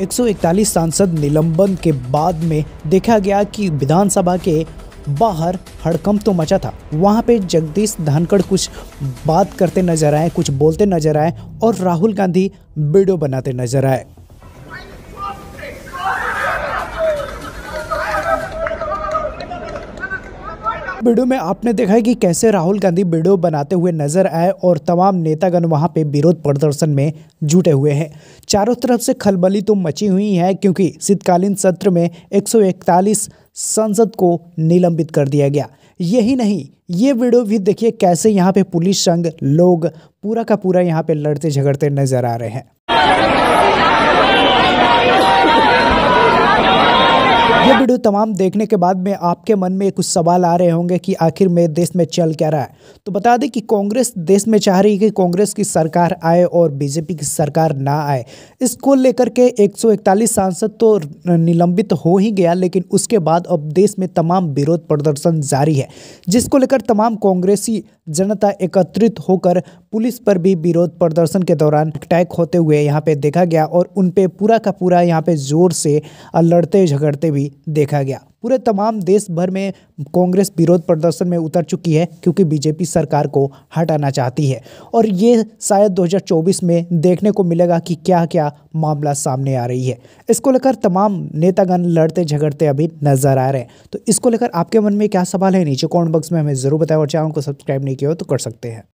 141 सांसद निलंबन के बाद में देखा गया कि विधानसभा के बाहर हड़कंप तो मचा था वहाँ पे जगदीश धनखड़ कुछ बात करते नजर आए कुछ बोलते नजर आए और राहुल गांधी वीडियो बनाते नजर आए वीडियो में आपने देखा है कि कैसे राहुल गांधी वीडियो बनाते हुए नजर आए और तमाम नेतागण वहां पे विरोध प्रदर्शन में जुटे हुए हैं चारों तरफ से खलबली तो मची हुई है क्योंकि शीतकालीन सत्र में 141 संसद को निलंबित कर दिया गया यही नहीं ये वीडियो भी देखिए कैसे यहाँ पे पुलिस संघ लोग पूरा का पूरा यहाँ पे लड़ते झगड़ते नजर आ रहे हैं ये वीडियो तमाम देखने के बाद में आपके मन में कुछ सवाल आ रहे होंगे कि आखिर में देश में चल क्या रहा है तो बता दें कि कांग्रेस देश में चाह रही है कि कांग्रेस की सरकार आए और बीजेपी की सरकार ना आए इसको लेकर के 141 सांसद तो निलंबित हो ही गया लेकिन उसके बाद अब देश में तमाम विरोध प्रदर्शन जारी है जिसको लेकर तमाम कांग्रेसी जनता एकत्रित होकर पुलिस पर भी विरोध प्रदर्शन के दौरान अटैक होते हुए यहाँ पे देखा गया और उन पे पूरा का पूरा यहाँ पे जोर से लड़ते झगड़ते भी देखा गया पूरे तमाम देश भर में कांग्रेस विरोध प्रदर्शन में उतर चुकी है क्योंकि बीजेपी सरकार को हटाना चाहती है और ये शायद 2024 में देखने को मिलेगा कि क्या क्या मामला सामने आ रही है इसको लेकर तमाम नेतागण लड़ते झगड़ते अभी नजर आ रहे हैं तो इसको लेकर आपके मन में क्या सवाल है नीचे कॉमेंट बॉक्स में हमें ज़रूर बताएं और चैनल को सब्सक्राइब नहीं किया हो तो कर सकते हैं